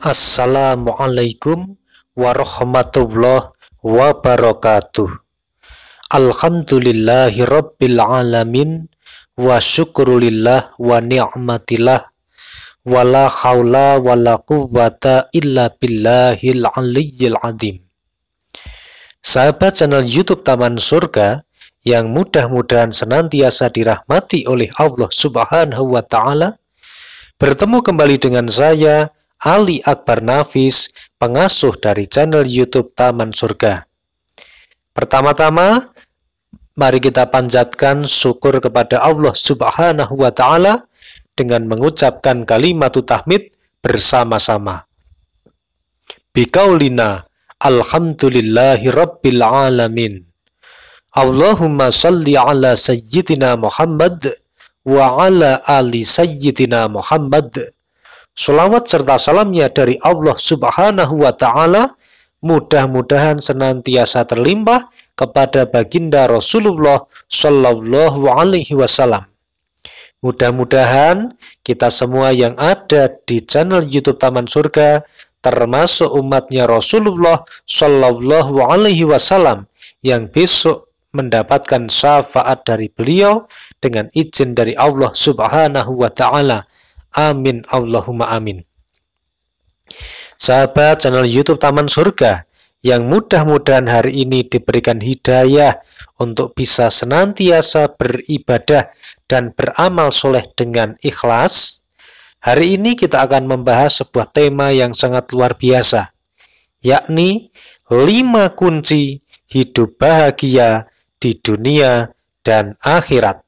Assalamualaikum warahmatullahi wabarakatuh. Alhamdulillahi rabbil alamin wa syukurulillah wa ni'matillah wala wa la quwwata illa billahil aliyyil adim Sahabat channel YouTube Taman Surga yang mudah-mudahan senantiasa dirahmati oleh Allah Subhanahu wa taala, bertemu kembali dengan saya Ali Akbar Nafis, pengasuh dari channel YouTube Taman Surga. Pertama-tama, mari kita panjatkan syukur kepada Allah Subhanahu wa taala dengan mengucapkan kalimat tahmid bersama-sama. Bikaulina alhamdulillahi rabbil alamin. Allahumma salli ala sayyidina Muhammad wa ala ali sayyidina Muhammad Salawat serta salamnya dari Allah subhanahu wa ta'ala mudah-mudahan senantiasa terlimpah kepada baginda Rasulullah Shallallahu alaihi wasallam. Mudah-mudahan kita semua yang ada di channel YouTube Taman Surga termasuk umatnya Rasulullah Shallallahu Alaihi Wasallam yang besok mendapatkan syafaat dari beliau dengan izin dari Allah Subhanahu Wa Taala Amin, Allahumma amin. Sahabat channel YouTube Taman Surga yang mudah-mudahan hari ini diberikan hidayah untuk bisa senantiasa beribadah dan beramal soleh dengan ikhlas. Hari ini kita akan membahas sebuah tema yang sangat luar biasa, yakni 5 kunci hidup bahagia di dunia dan akhirat.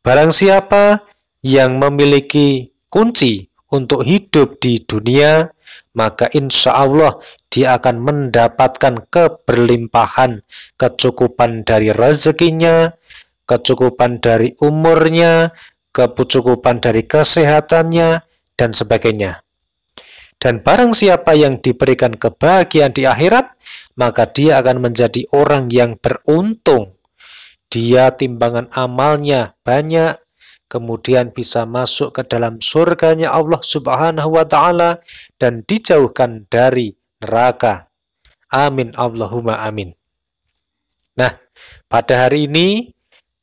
Barang siapa yang memiliki kunci untuk hidup di dunia, maka insya Allah dia akan mendapatkan keberlimpahan, kecukupan dari rezekinya, kecukupan dari umurnya, kecukupan dari kesehatannya, dan sebagainya. Dan barang siapa yang diberikan kebahagiaan di akhirat, maka dia akan menjadi orang yang beruntung. Dia timbangan amalnya banyak, kemudian bisa masuk ke dalam surganya Allah Subhanahu wa taala dan dijauhkan dari neraka. Amin Allahumma amin. Nah, pada hari ini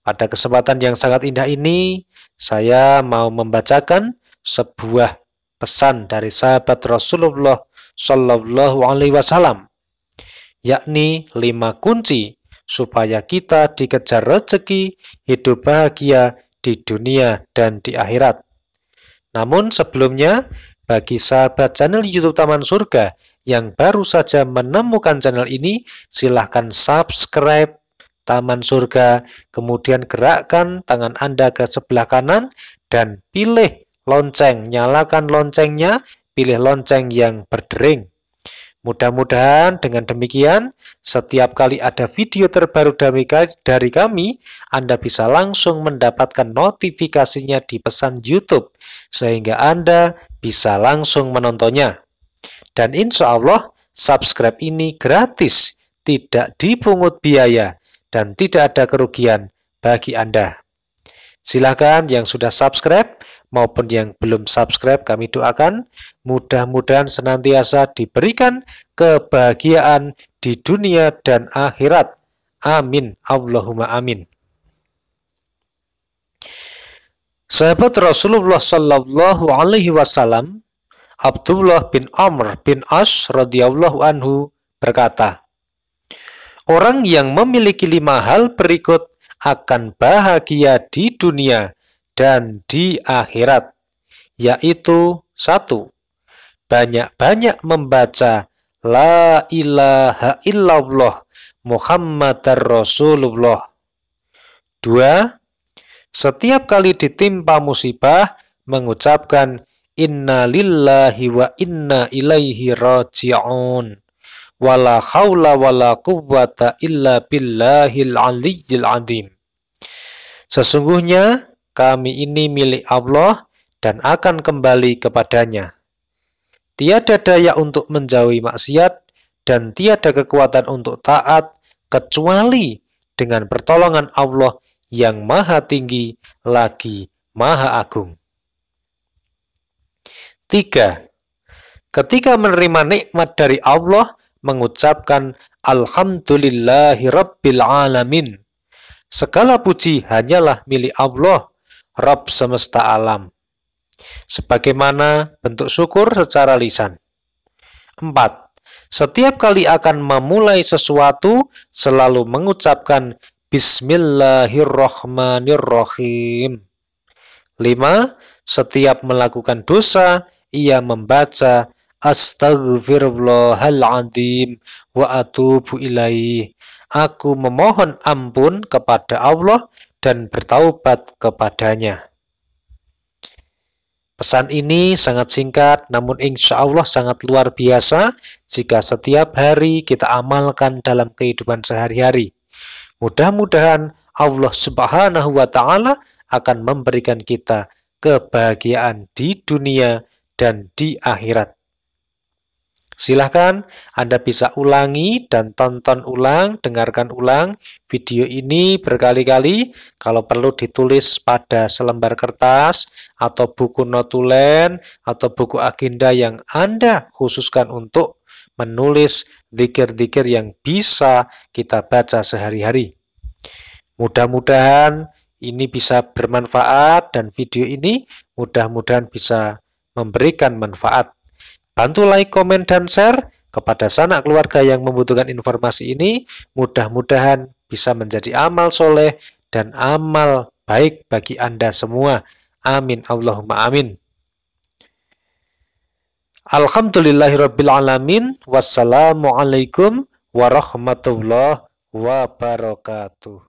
pada kesempatan yang sangat indah ini saya mau membacakan sebuah pesan dari sahabat Rasulullah Shallallahu alaihi wasallam yakni lima kunci supaya kita dikejar rezeki, hidup bahagia, di dunia dan di akhirat. Namun sebelumnya, bagi sahabat channel YouTube Taman Surga yang baru saja menemukan channel ini, silahkan subscribe Taman Surga, kemudian gerakkan tangan Anda ke sebelah kanan dan pilih lonceng, nyalakan loncengnya, pilih lonceng yang berdering. Mudah-mudahan dengan demikian, setiap kali ada video terbaru dari kami, Anda bisa langsung mendapatkan notifikasinya di pesan YouTube, sehingga Anda bisa langsung menontonnya. Dan insya Allah, subscribe ini gratis, tidak dipungut biaya, dan tidak ada kerugian bagi Anda. Silahkan yang sudah subscribe, maupun yang belum subscribe kami doakan mudah-mudahan senantiasa diberikan kebahagiaan di dunia dan akhirat. Amin. Allahumma amin. Sahabat Rasulullah Shallallahu Alaihi Wasallam Abdullah bin Amr bin As radhiyallahu anhu berkata, Orang yang memiliki lima hal berikut akan bahagia di dunia dan di akhirat, yaitu satu, banyak-banyak membaca La ilaha illallah Muhammadar Rasulullah. Dua, setiap kali ditimpa musibah, mengucapkan Inna lillahi wa inna ilaihi raji'un. Wala khawla wala quwwata illa billahil aliyyil adim. Sesungguhnya kami ini milik Allah dan akan kembali kepadanya. Tiada daya untuk menjauhi maksiat dan tiada kekuatan untuk taat kecuali dengan pertolongan Allah yang maha tinggi lagi maha agung. 3. Ketika menerima nikmat dari Allah, mengucapkan Alhamdulillahi Rabbil Alamin. Segala puji hanyalah milik Allah Rob semesta alam. Sebagaimana bentuk syukur secara lisan. 4. Setiap kali akan memulai sesuatu, selalu mengucapkan Bismillahirrohmanirrohim. 5. Setiap melakukan dosa, ia membaca Astaghfirullahaladzim wa atubu ilaih aku memohon ampun kepada Allah dan bertaubat kepadanya. Pesan ini sangat singkat, namun insya Allah sangat luar biasa jika setiap hari kita amalkan dalam kehidupan sehari-hari. Mudah-mudahan Allah Subhanahu wa Ta'ala akan memberikan kita kebahagiaan di dunia dan di akhirat. Silahkan Anda bisa ulangi dan tonton ulang, dengarkan ulang video ini berkali-kali. Kalau perlu ditulis pada selembar kertas atau buku notulen atau buku agenda yang Anda khususkan untuk menulis dikir-dikir yang bisa kita baca sehari-hari. Mudah-mudahan ini bisa bermanfaat dan video ini mudah-mudahan bisa memberikan manfaat. Bantu like, komen, dan share kepada sanak keluarga yang membutuhkan informasi ini. Mudah-mudahan bisa menjadi amal soleh dan amal baik bagi Anda semua. Amin. Allahumma amin. Alhamdulillahirrabbilalamin. Wassalamualaikum warahmatullahi wabarakatuh.